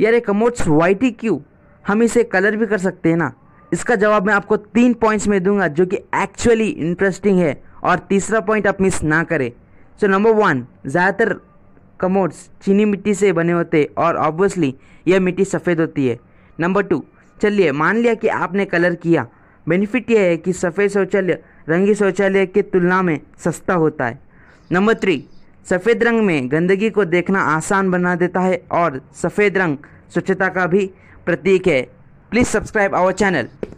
यार एक कमोट्स ही क्यों हम इसे कलर भी कर सकते हैं ना इसका जवाब मैं आपको तीन पॉइंट्स में दूंगा जो कि एक्चुअली इंटरेस्टिंग है और तीसरा पॉइंट आप मिस ना करें सो नंबर वन ज़्यादातर कमोड्स चीनी मिट्टी से बने होते हैं और ऑब्वियसली यह मिट्टी सफ़ेद होती है नंबर टू चलिए मान लिया कि आपने कलर किया बेनिफिट यह है कि सफ़ेद शौचालय रंगी शौचालय की तुलना में सस्ता होता है नंबर थ्री सफ़ेद रंग में गंदगी को देखना आसान बना देता है और सफ़ेद रंग स्वच्छता का भी प्रतीक है प्लीज़ सब्सक्राइब आवर चैनल